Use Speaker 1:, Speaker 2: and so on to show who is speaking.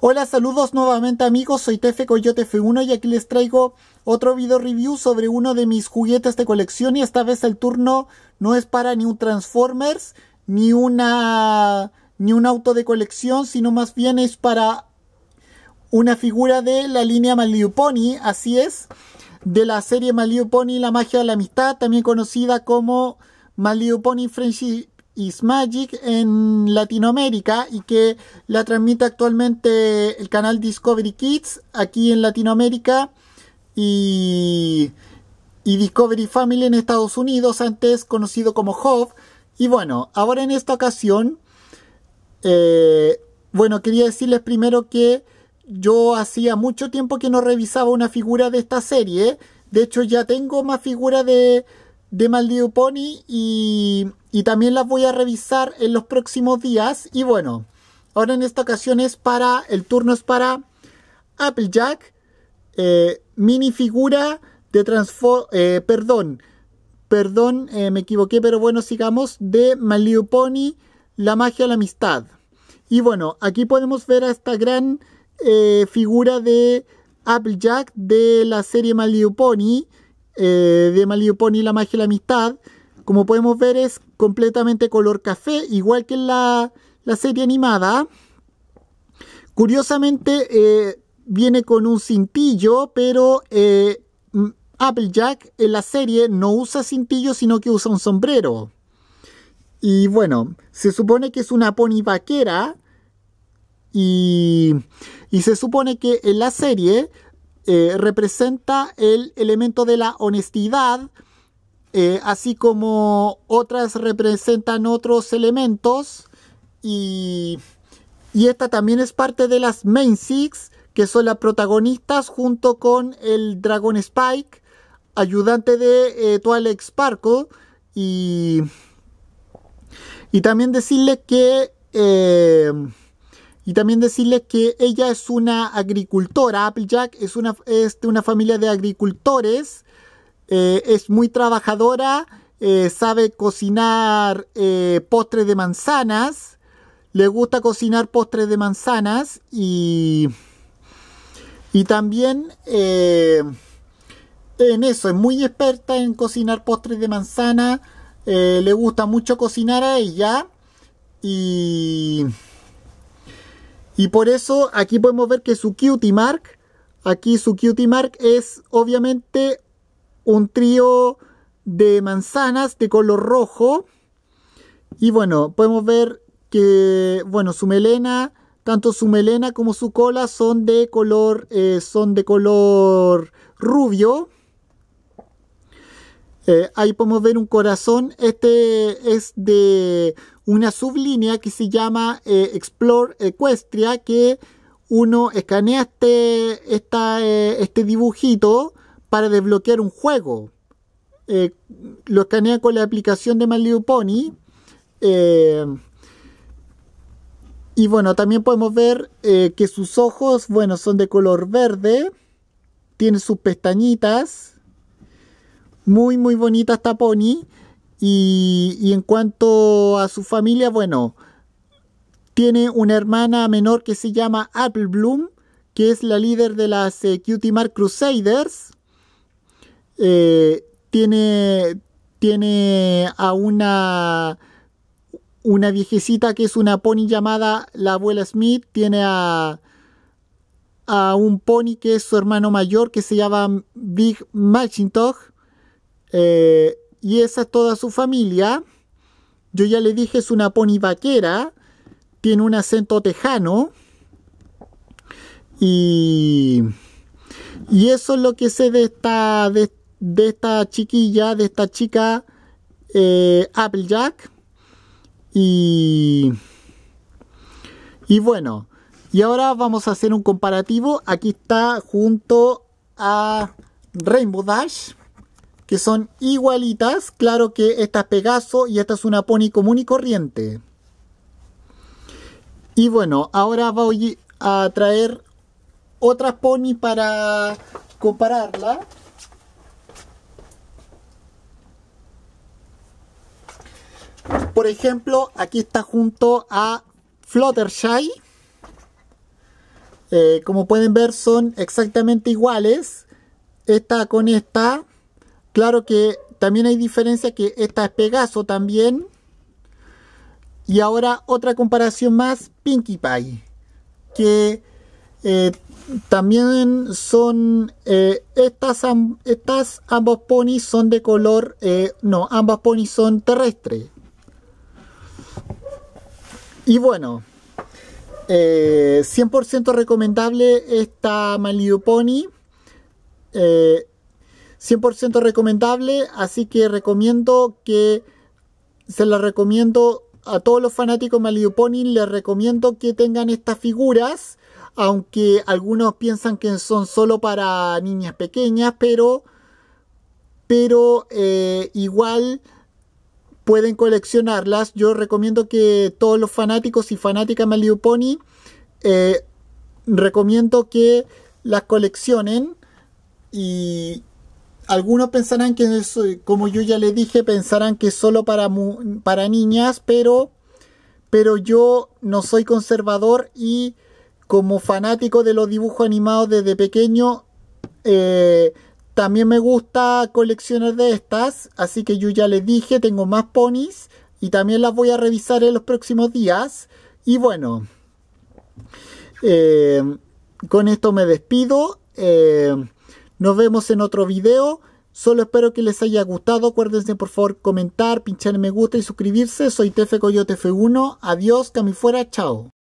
Speaker 1: Hola, saludos nuevamente amigos, soy Tefe Coyote F1 y aquí les traigo otro video review sobre uno de mis juguetes de colección y esta vez el turno no es para ni un Transformers ni una ni un auto de colección, sino más bien es para una figura de la línea Malibu Pony, así es, de la serie Malibu Pony La magia de la amistad, también conocida como Malibu Pony Friendship Is Magic en Latinoamérica y que la transmite actualmente el canal Discovery Kids aquí en Latinoamérica y, Discovery Family en Estados Unidos, antes conocido como Hub. Y bueno, ahora en esta ocasión, eh, bueno, quería decirles primero que yo hacía mucho tiempo que no revisaba una figura de esta serie. De hecho, ya tengo más figuras de, de Maldito Pony y, también las voy a revisar en los próximos días. Y bueno, ahora en esta ocasión es para, el turno es para Applejack, mini eh, minifigura de Transform, eh, perdón, perdón, eh, me equivoqué, pero bueno, sigamos, de malio Pony, La magia de la amistad. Y bueno, aquí podemos ver a esta gran figura de Applejack de la serie malio Pony. Eh, ...de de Pony, la magia y la amistad, como podemos ver es completamente color café, igual que en la, serie animada. Curiosamente eh, viene con un cintillo, pero eh, Applejack en la serie no usa cintillo, sino que usa un sombrero. Y bueno, se supone que es una pony vaquera. Y, y se supone que en la serie eh, representa el elemento de la honestidad, eh, así como otras representan otros elementos, y, y esta también es parte de las Main Six, que son las protagonistas junto con el Dragon Spike, ayudante de eh, Twilight y, y también decirle que... Eh, y también decirle que ella es una agricultora, Applejack es, una, de una familia de agricultores, eh, es muy trabajadora, eh, sabe cocinar eh, postres de manzanas, le gusta cocinar postres de manzanas y, y también en eso, es muy experta en cocinar postres de manzana, le gusta mucho cocinar a ella y... Y por eso aquí podemos ver que su cutie mark, aquí su cutie mark es obviamente un trío de manzanas de color rojo. Y bueno, podemos ver que, bueno, su melena, tanto su melena como su cola son de color, eh, son de color rubio. Eh, ahí podemos ver un corazón. Este es de una sublínea que se llama eh, Explore Equestria, que uno escanea este, eh, este dibujito para desbloquear un juego. lo escanea con la aplicación de My Little Pony. y bueno, también podemos ver que sus ojos, bueno, son de color verde. Tiene sus pestañitas muy, muy bonita esta Pony. Y, en cuanto a su familia, bueno, tiene una hermana menor que se llama Apple Bloom, que es la líder de las eh, Cutie Mark Crusaders. Eh, tiene, tiene a una, una viejecita que es una pony llamada la abuela Smith. Tiene a, a un pony que es su hermano mayor que se llama Big Machintoch. Eh, y esa es toda su familia. Yo ya le dije, es una pony vaquera. Tiene un acento tejano. Y, y eso es lo que sé de esta, de, esta chiquilla, de esta chica eh, Applejack. Y, y bueno, y ahora vamos a hacer un comparativo. Aquí está junto a Rainbow Dash que son igualitas. Claro que esta es Pegaso y esta es una Pony común y corriente. Y bueno, ahora voy a traer otras Pony para compararla. Por ejemplo, aquí está junto a Fluttershy. Eh, como pueden ver son exactamente iguales. Esta con esta. Claro que también hay diferencia que esta es Pegaso también. Y ahora otra comparación más, Pinkie Pie, que eh, también son eh, estas, estas ambos ponis son de color, eh, no, ambas ponis son terrestres. Y bueno, 100% recomendable esta Malibu Pony. 100% recomendable, así que recomiendo que se la recomiendo a todos los fanáticos de Pony les recomiendo que tengan estas figuras, aunque algunos piensan que son solo para niñas pequeñas, pero, pero eh, igual pueden coleccionarlas. Yo recomiendo que todos los fanáticos y fanáticas de Maliuponi, eh, recomiendo que las coleccionen y, algunos pensarán que, eh, como yo ya les dije, pensarán que es solo para, para niñas, pero, pero yo no soy conservador y como fanático de los dibujos animados desde pequeño, eh, también me gusta coleccionar de estas, así que yo ya les dije, tengo más ponis y también las voy a revisar en los próximos días. Y bueno, eh, con esto me despido. Nos vemos en otro video. Solo espero que les haya gustado. Acuérdense por favor comentar, pinchar en me gusta y suscribirse. Soy Tefe Coyote F1. Adiós, cami fuera, chao.